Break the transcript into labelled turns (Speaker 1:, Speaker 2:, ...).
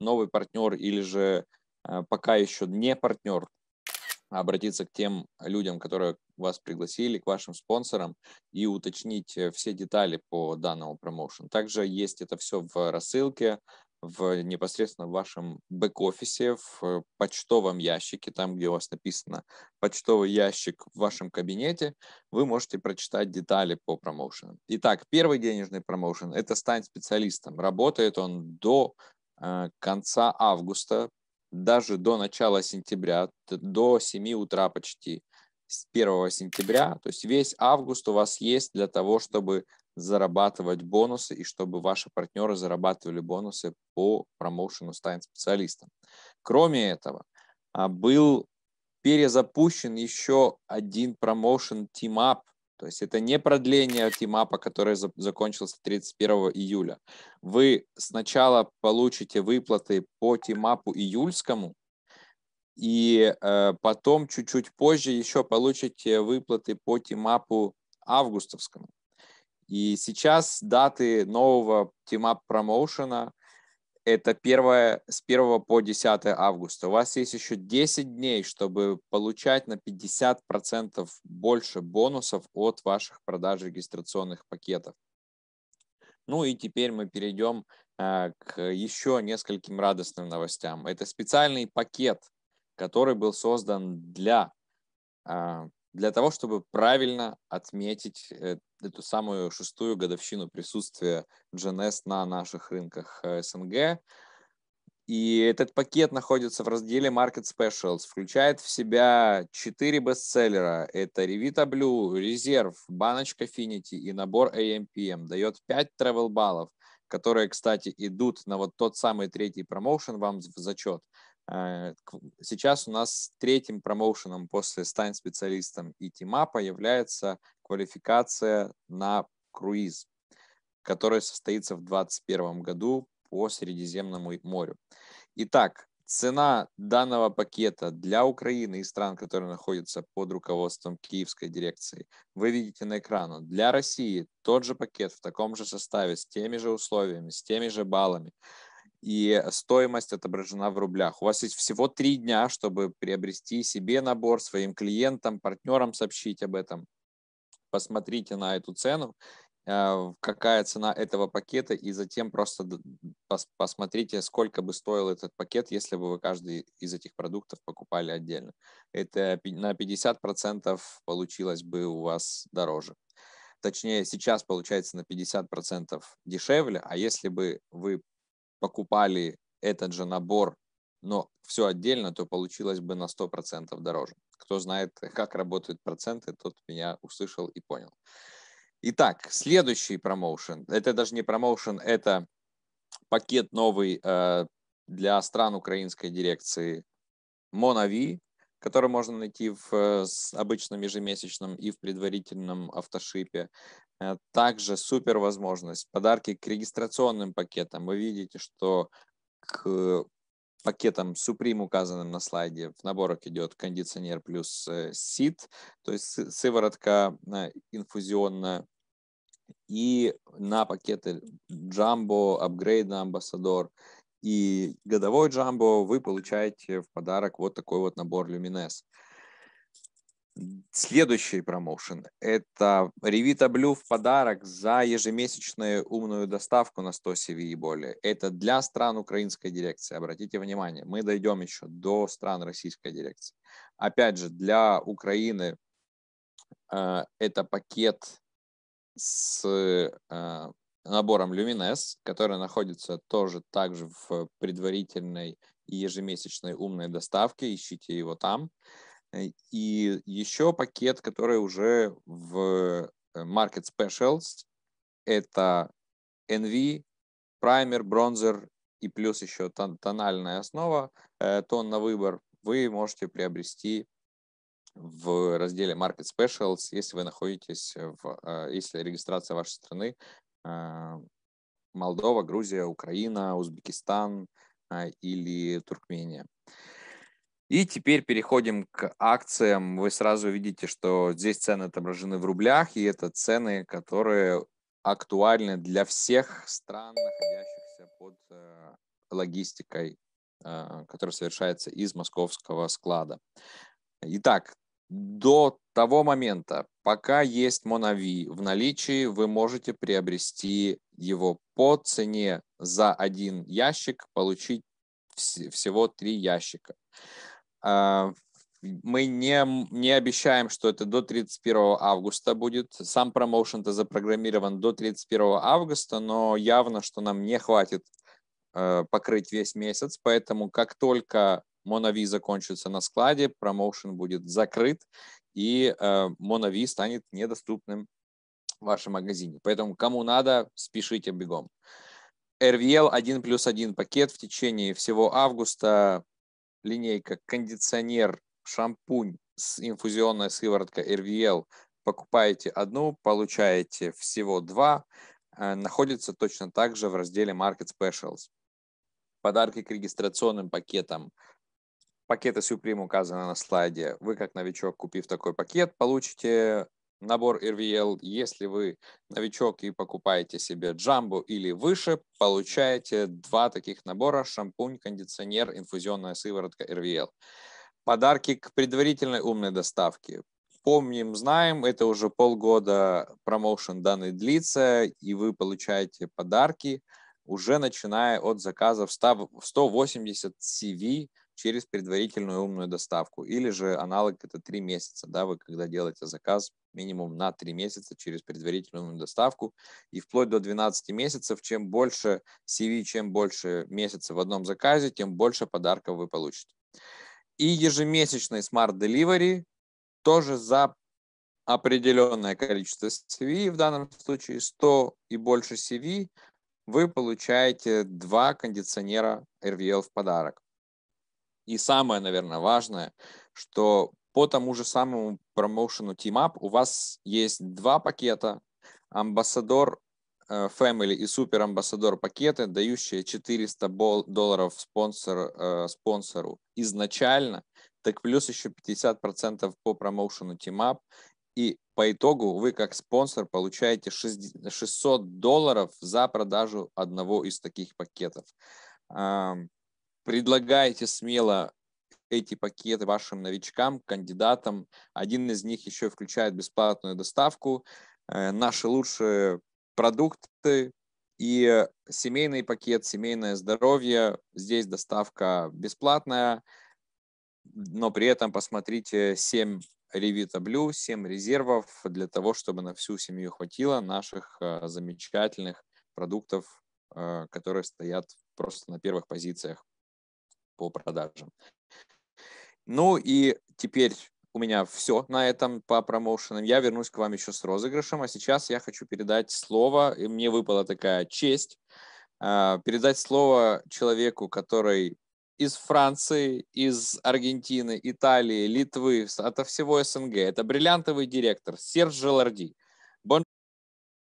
Speaker 1: новый партнер или же э, пока еще не партнер, а обратиться к тем людям, которые вас пригласили, к вашим спонсорам и уточнить э, все детали по данному промоушен. Также есть это все в рассылке, в непосредственно в вашем бэк-офисе, в э, почтовом ящике, там, где у вас написано почтовый ящик в вашем кабинете, вы можете прочитать детали по промоушенам. Итак, первый денежный промоушен – это «Стань специалистом». Работает он до Э, конца августа, даже до начала сентября, до 7 утра почти, с 1 сентября, то есть весь август у вас есть для того, чтобы зарабатывать бонусы и чтобы ваши партнеры зарабатывали бонусы по промоушену стайн специалистом. Кроме этого, а, был перезапущен еще один промоушен Team Up то есть это не продление тимапа, который закончился 31 июля. Вы сначала получите выплаты по тимапу июльскому, и э, потом чуть-чуть позже еще получите выплаты по тимапу августовскому. И сейчас даты нового тимап промоушена это первое, с 1 по 10 августа. У вас есть еще 10 дней, чтобы получать на 50% больше бонусов от ваших продаж регистрационных пакетов. Ну и теперь мы перейдем э, к еще нескольким радостным новостям. Это специальный пакет, который был создан для а, для того, чтобы правильно отметить э, эту самую шестую годовщину присутствия GNS на наших рынках СНГ. Э, и этот пакет находится в разделе Market Specials, включает в себя четыре бестселлера. Это Revita Blue, Резерв, Баночка Finity и набор AMPM. Дает 5 travel баллов, которые, кстати, идут на вот тот самый третий промоушен вам в зачет – Э, сейчас у нас третьим промоушеном после «Стань специалистом» и «Тимапа» является квалификация на круиз, которая состоится в 2021 году по Средиземному морю. Итак, цена данного пакета для Украины и стран, которые находятся под руководством Киевской дирекции, вы видите на экране. Для России тот же пакет в таком же составе, с теми же условиями, с теми же баллами – и стоимость отображена в рублях. У вас есть всего три дня, чтобы приобрести себе набор, своим клиентам, партнерам сообщить об этом. Посмотрите на эту цену, э, какая цена этого пакета, и затем просто посмотрите, сколько бы стоил этот пакет, если бы вы каждый из этих продуктов покупали отдельно. Это на 50% получилось бы у вас дороже точнее сейчас получается на 50% дешевле, а если бы вы покупали этот же набор, но все отдельно, то получилось бы на 100% дороже. Кто знает, как работают проценты, тот меня услышал и понял. Итак, следующий промоушен. Это даже не промоушен, это пакет новый э, для стран украинской дирекции Monavi который можно найти в э, обычном ежемесячном и в предварительном автошипе. Э, также супер возможность подарки к регистрационным пакетам. Вы видите, что к пакетам Supreme, указанным на слайде, в наборах идет кондиционер плюс э, сит, то есть сыворотка инфузионная, и на пакеты Jumbo, Upgrade на Ambassador – и годовой джамбо, вы получаете в подарок вот такой вот набор люминес. Следующий промоушен – это Revita Blue в подарок за ежемесячную умную доставку на 100 CV и более. Это для стран украинской дирекции. Обратите внимание, мы дойдем еще до стран российской дирекции. Опять же, для Украины э, это пакет с э, набором Lumines, который находится тоже также в предварительной и ежемесячной умной доставке, ищите его там. Э, и еще пакет, который уже в э, Market Specials, это NV, праймер, бронзер и плюс еще тон тональная основа, э, тон на выбор, вы можете приобрести в разделе Market Specials, если вы находитесь, в, если регистрация вашей страны а, Молдова, Грузия, Украина, Узбекистан а, или Туркмения. И теперь переходим к акциям. Вы сразу видите, что здесь цены отображены в рублях, и это цены, которые актуальны для всех стран, находящихся под а, логистикой, которая совершается из московского склада. Итак, до того момента, пока есть Монави в наличии, вы можете приобрести его по цене за один ящик, получить вс- всего три ящика. А, мы не, не обещаем, что это до 31 августа будет. Сам промоушен-то запрограммирован до 31 августа, но явно, что нам не хватит э, покрыть весь месяц, поэтому как только Монави закончится на складе, промоушен будет закрыт, и э, Монови станет недоступным в вашем магазине. Поэтому кому надо, спешите бегом. RVL 1 плюс 1 пакет в течение всего августа. Линейка кондиционер, шампунь с инфузионной сывороткой RVL. Покупаете одну, получаете всего два. Э, находится точно так же в разделе Market Specials. Подарки к регистрационным пакетам Пакеты Supreme указаны на слайде. Вы, как новичок, купив такой пакет, получите набор RVL. Если вы новичок и покупаете себе джамбу или выше, получаете два таких набора – шампунь, кондиционер, инфузионная сыворотка RVL. Подарки к предварительной умной доставке. Помним, знаем, это уже полгода промоушен данный длится, и вы получаете подарки, уже начиная от заказов 100, 180 CV через предварительную умную доставку. Или же аналог это три месяца, да, вы когда делаете заказ минимум на три месяца через предварительную умную доставку и вплоть до 12 месяцев, чем больше CV, чем больше месяцев в одном заказе, тем больше подарков вы получите. И ежемесячный Smart Delivery тоже за определенное количество CV, в данном случае 100 и больше CV, вы получаете два кондиционера RVL в подарок. И самое, наверное, важное, что по тому же самому промоушену Team Up у вас есть два пакета, амбассадор э, Family и Супер Амбассадор пакеты, дающие 400 долларов спонсор, э, спонсору изначально, так плюс еще 50% по промоушену Up И по итогу вы как спонсор получаете 600 долларов за продажу одного из таких пакетов. Предлагайте смело эти пакеты вашим новичкам, кандидатам. Один из них еще включает бесплатную доставку. Э, наши лучшие продукты и семейный пакет, семейное здоровье. Здесь доставка бесплатная, но при этом посмотрите 7 Revita Blue, 7 резервов для того, чтобы на всю семью хватило наших э, замечательных продуктов, э, которые стоят просто на первых позициях по продажам. Ну и теперь у меня все на этом по промоушенам. Я вернусь к вам еще с розыгрышем, а сейчас я хочу передать слово, и мне выпала такая честь, а, передать слово человеку, который из Франции, из Аргентины, Италии, Литвы, ото всего СНГ. Это бриллиантовый директор Серж Желарди.